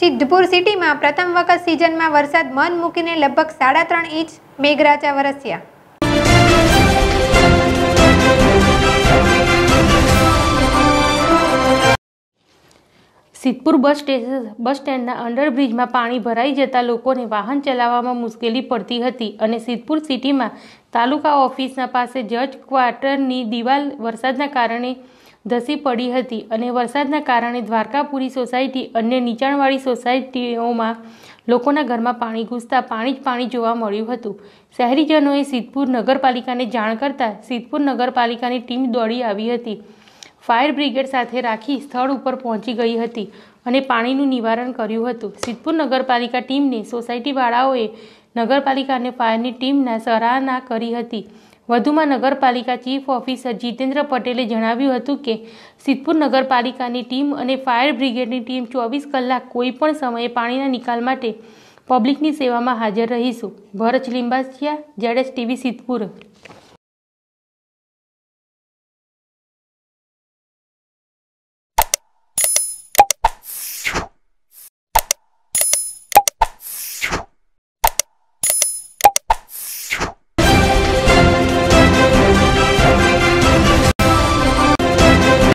સિદ્ધપુર સિટીમાં પ્રથમ વખત સિઝનમાં વરસાદ મન મૂકીને લગભગ સાડા ત્રણ ઇંચ મેઘરાજા વરસ્યા સિદ્ધપુર બસ સ્ટેશન બસ સ્ટેન્ડના અંડરબ્રિજમાં પાણી ભરાઈ જતા લોકોને વાહન ચલાવવામાં મુશ્કેલી પડતી હતી અને સિદ્ધપુર સિટીમાં તાલુકા ઓફિસના પાસે જજ ક્વાર્ટરની દિવાલ વરસાદના કારણે ધસી પડી હતી અને વરસાદના કારણે દ્વારકાપુરી સોસાયટી અન્ય નીચાણવાળી સોસાયટીઓમાં લોકોના ઘરમાં પાણી ઘૂસતા પાણી જ પાણી જોવા મળ્યું હતું શહેરીજનોએ સિદ્ધપુર નગરપાલિકાને જાણ કરતાં સિદ્ધપુર નગરપાલિકાની ટીમ દોડી આવી હતી ફાયર બ્રિગેડ સાથે રાખી સ્થળ ઉપર પહોંચી ગઈ હતી અને પાણીનું નિવારણ કર્યું હતું સિદ્ધપુર નગરપાલિકા ટીમને સોસાયટીવાળાઓએ નગરપાલિકા અને ફાયરની ટીમના સરાહના કરી હતી વધુમાં નગરપાલિકા ચીફ ઓફિસર જીતેન્દ્ર પટેલે જણાવ્યું હતું કે સિદ્ધપુર નગરપાલિકાની ટીમ અને ફાયર બ્રિગેડની ટીમ ચોવીસ કલાક કોઈપણ સમયે પાણીના નિકાલ માટે પબ્લિકની સેવામાં હાજર રહીશું ભરચ લિંબાસિયા જેડેસ ટીવી સિદ્ધપુર